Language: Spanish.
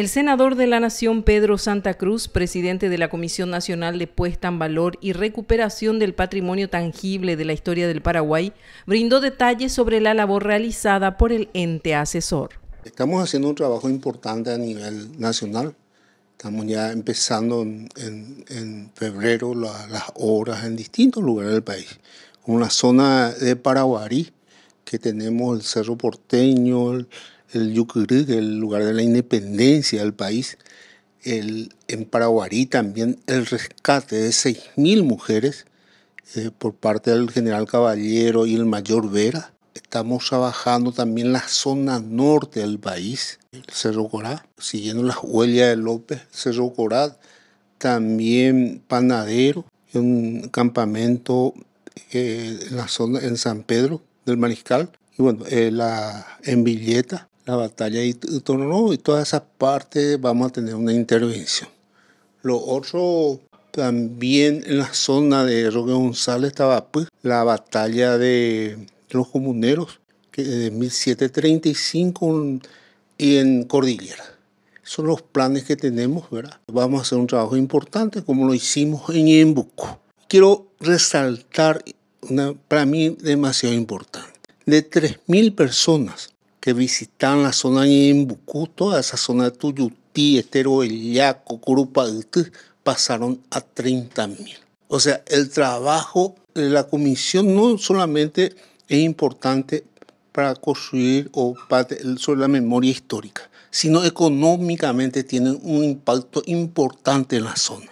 El senador de la Nación Pedro Santa Cruz, presidente de la Comisión Nacional de Puesta en Valor y Recuperación del Patrimonio Tangible de la Historia del Paraguay, brindó detalles sobre la labor realizada por el ente asesor. Estamos haciendo un trabajo importante a nivel nacional. Estamos ya empezando en, febrero las obras en distintos lugares del país. la zona de Paraguarí, que tenemos el Cerro Porteño, el, que Yucurí, el lugar de la independencia del país, el, en Paraguarí también el rescate de 6.000 mujeres eh, por parte del general Caballero y el mayor Vera. Estamos trabajando también la zona norte del país, el Cerro Corá, siguiendo las huellas de López, Cerro Corá, también Panadero, un campamento eh, la zona en San Pedro, del Mariscal, y bueno, eh, la, en Villeta, la batalla y, y y todas esas partes vamos a tener una intervención. Lo otro, también en la zona de Roque González estaba pues, la batalla de los comuneros, que de 1735 y en Cordillera. Son los planes que tenemos, ¿verdad? Vamos a hacer un trabajo importante como lo hicimos en yembuco Quiero resaltar una, para mí demasiado importante de 3.000 personas que visitan la zona en Bucuto a esa zona de Tuyutí, Estero Yaco, Tú, pasaron a 30.000. O sea, el trabajo de la comisión no solamente es importante para construir o sobre la memoria histórica, sino económicamente tiene un impacto importante en la zona.